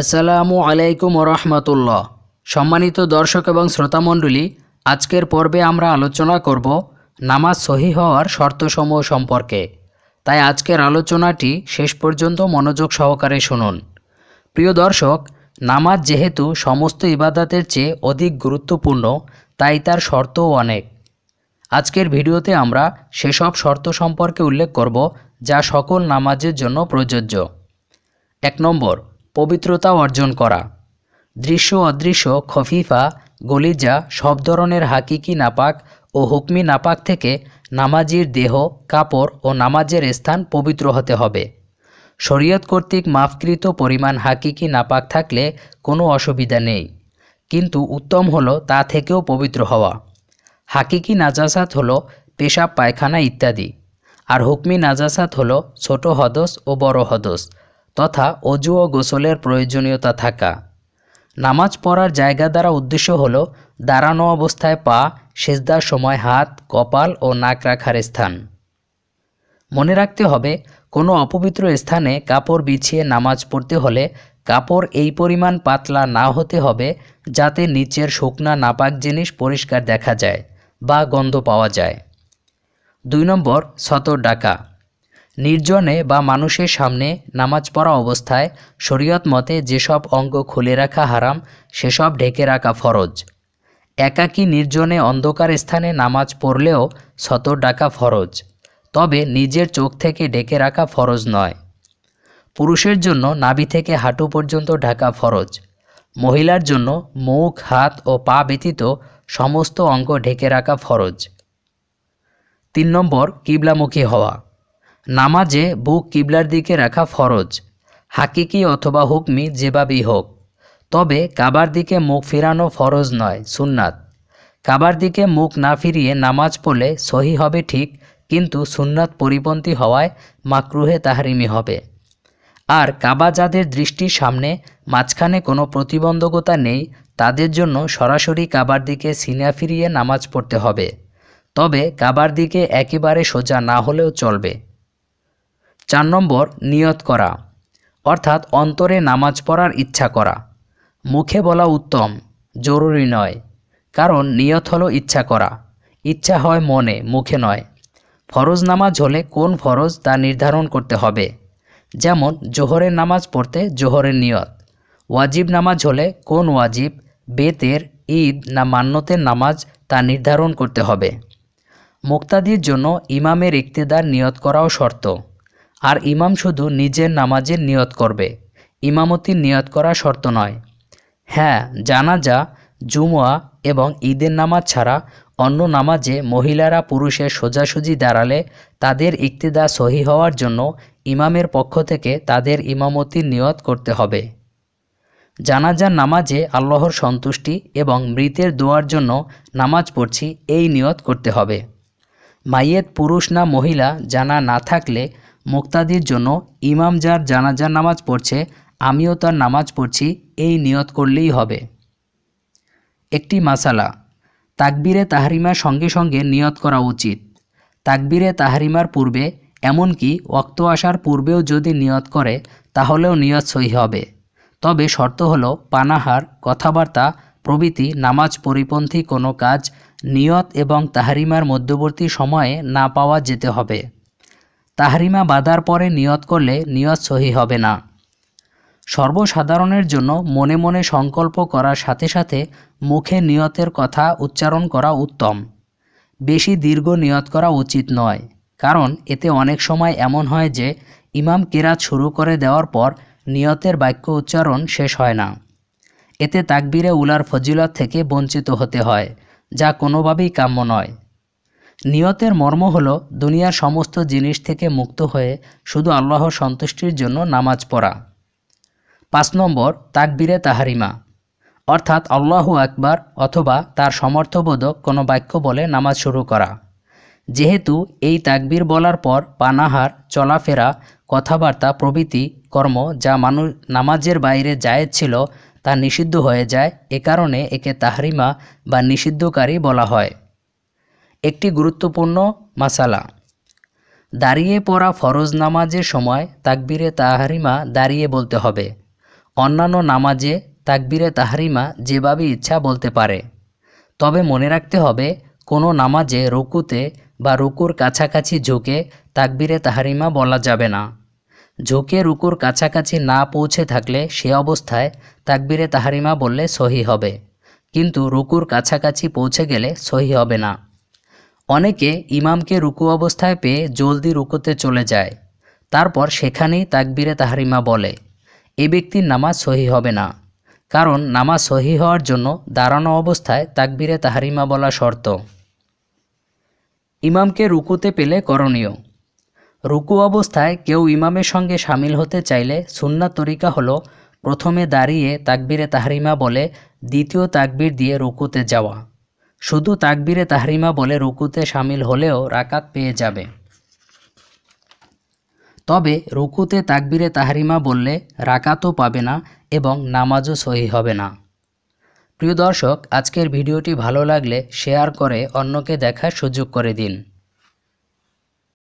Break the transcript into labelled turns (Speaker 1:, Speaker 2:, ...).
Speaker 1: আসসালামু আলাইকুম রহমতুল্লাহ সম্মানিত দর্শক এবং শ্রোতামণ্ডলী আজকের পর্বে আমরা আলোচনা করব নামাজ সহি হওয়ার শর্তসমূহ সম্পর্কে তাই আজকের আলোচনাটি শেষ পর্যন্ত মনোযোগ সহকারে শুনুন প্রিয় দর্শক নামাজ যেহেতু সমস্ত ইবাদাতের চেয়ে অধিক গুরুত্বপূর্ণ তাই তার শর্তও অনেক আজকের ভিডিওতে আমরা সেসব শর্ত সম্পর্কে উল্লেখ করব যা সকল নামাজের জন্য প্রযোজ্য এক নম্বর পবিত্রতা অর্জন করা দৃশ্য অদৃশ্য খফিফা গলিজা সব ধরনের হাকিকি নাপাক ও হুকমি নাপাক থেকে নামাজির দেহ কাপড় ও নামাজের স্থান পবিত্র হতে হবে শরীয়ত কর্তৃক মাফকৃত পরিমাণ হাকিকি নাপাক থাকলে কোনো অসুবিধা নেই কিন্তু উত্তম হলো তা থেকেও পবিত্র হওয়া হাকিকি নাজাসাত হলো পেশাব পায়খানা ইত্যাদি আর হুকমি নাজাসাত হলো ছোট হদস ও বড় হদস তথা অজু ও গোসলের প্রয়োজনীয়তা থাকা নামাজ পড়ার জায়গা দ্বারা উদ্দেশ্য হল দাঁড়ানো অবস্থায় পা সেজদার সময় হাত কপাল ও নাক রাখার স্থান মনে রাখতে হবে কোনো অপবিত্র স্থানে কাপড় বিছিয়ে নামাজ পড়তে হলে কাপড় এই পরিমাণ পাতলা না হতে হবে যাতে নিচের শুকনা নাপাক জিনিস পরিষ্কার দেখা যায় বা গন্ধ পাওয়া যায় দুই নম্বর সতর ডাকা নির্জনে বা মানুষের সামনে নামাজ পড়া অবস্থায় শরীয়ত মতে যেসব অঙ্গ খুলে রাখা হারাম সেসব ঢেকে রাখা ফরজ একাকী নির্জনে অন্ধকার স্থানে নামাজ পড়লেও সতর ডাকা ফরজ তবে নিজের চোখ থেকে ঢেকে রাখা ফরজ নয় পুরুষের জন্য নাভি থেকে হাঁটু পর্যন্ত ঢাকা ফরজ মহিলার জন্য মুখ হাত ও পা ব্যতীত সমস্ত অঙ্গ ঢেকে রাখা ফরজ তিন নম্বর কিবলামুখী হওয়া নামাজে বুক কিবলার দিকে রাখা ফরজ হাকিকি অথবা হুকমি যেভাবেই হোক তবে কাবার দিকে মুখ ফিরানো ফরজ নয় সুননাথ কাবার দিকে মুখ না ফিরিয়ে নামাজ পড়লে সহি হবে ঠিক কিন্তু সুন্নাত পরিপন্থী হওয়ায় মাকরুহে তাহারিমি হবে আর কাবা যাদের দৃষ্টির সামনে মাঝখানে কোনো প্রতিবন্ধকতা নেই তাদের জন্য সরাসরি কাবার দিকে সিনা ফিরিয়ে নামাজ পড়তে হবে তবে কাবার দিকে একেবারে সোজা না হলেও চলবে চার নম্বর নিয়ত করা অর্থাৎ অন্তরে নামাজ পড়ার ইচ্ছা করা মুখে বলা উত্তম জরুরি নয় কারণ নিয়ত হলো ইচ্ছা করা ইচ্ছা হয় মনে মুখে নয় ফরজ নামাজ হলে কোন ফরজ তা নির্ধারণ করতে হবে যেমন জোহরের নামাজ পড়তে জোহরের নিয়ত ওয়াজিব নামাজ হলে কোন ওয়াজিব বেতের ঈদ না মান্যতের নামাজ তা নির্ধারণ করতে হবে মুক্তাদির জন্য ইমামের ইকতেদার নিয়ত করাও শর্ত আর ইমাম শুধু নিজের নামাজের নিয়ত করবে ইমামতি নিয়ত করা শর্ত নয় হ্যাঁ জানা যা জুমুয়া এবং ঈদের নামাজ ছাড়া অন্য নামাজে মহিলারা পুরুষের সোজাসুজি দাঁড়ালে তাদের ইক্তিদা সহি হওয়ার জন্য ইমামের পক্ষ থেকে তাদের ইমামতির নিয়ত করতে হবে জানাজার নামাজে আল্লাহর সন্তুষ্টি এবং মৃতের দোয়ার জন্য নামাজ পড়ছি এই নিয়ত করতে হবে মাইয়েত পুরুষ না মহিলা জানা না থাকলে মুক্তাদির জন্য ইমাম যার জানাজার নামাজ পড়ছে আমিও তার নামাজ পড়ছি এই নিয়ত করলেই হবে একটি মাসালা তাকবিরে তাহরিমার সঙ্গে সঙ্গে নিয়ত করা উচিত তাকবিরে তাহরিমার পূর্বে এমনকি অক্ত আসার পূর্বেও যদি নিয়ত করে তাহলেও নিয়ত সহি হবে তবে শর্ত হল পানাহার কথাবার্তা প্রভৃতি নামাজ পরিপন্থী কোনো কাজ নিয়ত এবং তাহারিমার মধ্যবর্তী সময়ে না পাওয়া যেতে হবে তাহরিমা বাঁধার পরে নিয়ত করলে নিয়ত সহি হবে না সর্বসাধারণের জন্য মনে মনে সংকল্প করার সাথে সাথে মুখে নিয়তের কথা উচ্চারণ করা উত্তম বেশি দীর্ঘ নিয়ত করা উচিত নয় কারণ এতে অনেক সময় এমন হয় যে ইমাম কেরাত শুরু করে দেওয়ার পর নিয়তের বাক্য উচ্চারণ শেষ হয় না এতে তাকবিরে উলার ফজিলত থেকে বঞ্চিত হতে হয় যা কোনোভাবেই কাম্য নয় নিয়তের মর্ম হলো দুনিয়ার সমস্ত জিনিস থেকে মুক্ত হয়ে শুধু আল্লাহ সন্তুষ্টির জন্য নামাজ পড়া পাঁচ নম্বর তাকবিরে তাহারিমা অর্থাৎ আল্লাহ আকবার অথবা তার সমর্থবোধক কোনো বাক্য বলে নামাজ শুরু করা যেহেতু এই তাকবির বলার পর পানাহার চলাফেরা কথাবার্তা প্রভৃতি কর্ম যা মানুষ নামাজের বাইরে যায় ছিল তা নিষিদ্ধ হয়ে যায় এ কারণে একে তাহরিমা বা নিষিদ্ধকারী বলা হয় একটি গুরুত্বপূর্ণ মাসালা দাঁড়িয়ে পড়া ফরজ নামাজের সময় তাকবিরে তাহারিমা দাঁড়িয়ে বলতে হবে অন্যান্য নামাজে তাকবিরে তাহারিমা যেভাবে ইচ্ছা বলতে পারে তবে মনে রাখতে হবে কোনো নামাজে রুকুতে বা রুকুর কাছাকাছি ঝোঁকে তাকবিরে তাহারিমা বলা যাবে না ঝোঁকে রুকুর কাছাকাছি না পৌঁছে থাকলে সে অবস্থায় তাকবিরে তাহারিমা বললে সহি হবে কিন্তু রুকুর কাছাকাছি পৌঁছে গেলে সহি হবে না অনেকে ইমামকে রুকু অবস্থায় পেয়ে জলদি রুকুতে চলে যায় তারপর সেখানেই তাকবিরে তাহারিমা বলে এ ব্যক্তির নামাজ সহি হবে না কারণ নামাজ সহি হওয়ার জন্য দাঁড়ানো অবস্থায় তাকবিরে তাহারিমা বলা শর্ত ইমামকে রুকুতে পেলে করণীয় রুকু অবস্থায় কেউ ইমামের সঙ্গে সামিল হতে চাইলে সুন্না তরিকা হলো প্রথমে দাঁড়িয়ে তাকবিরে তাহারিমা বলে দ্বিতীয় তাকবির দিয়ে রুকুতে যাওয়া শুধু তাকবিরে তাহরিমা বলে রুকুতে সামিল হলেও রাকাত পেয়ে যাবে তবে রুকুতে তাকবিরে তাহরিমা বললে রাকাতও পাবে না এবং নামাজও সহি হবে না প্রিয় দর্শক আজকের ভিডিওটি ভালো লাগলে শেয়ার করে অন্যকে দেখার সুযোগ করে দিন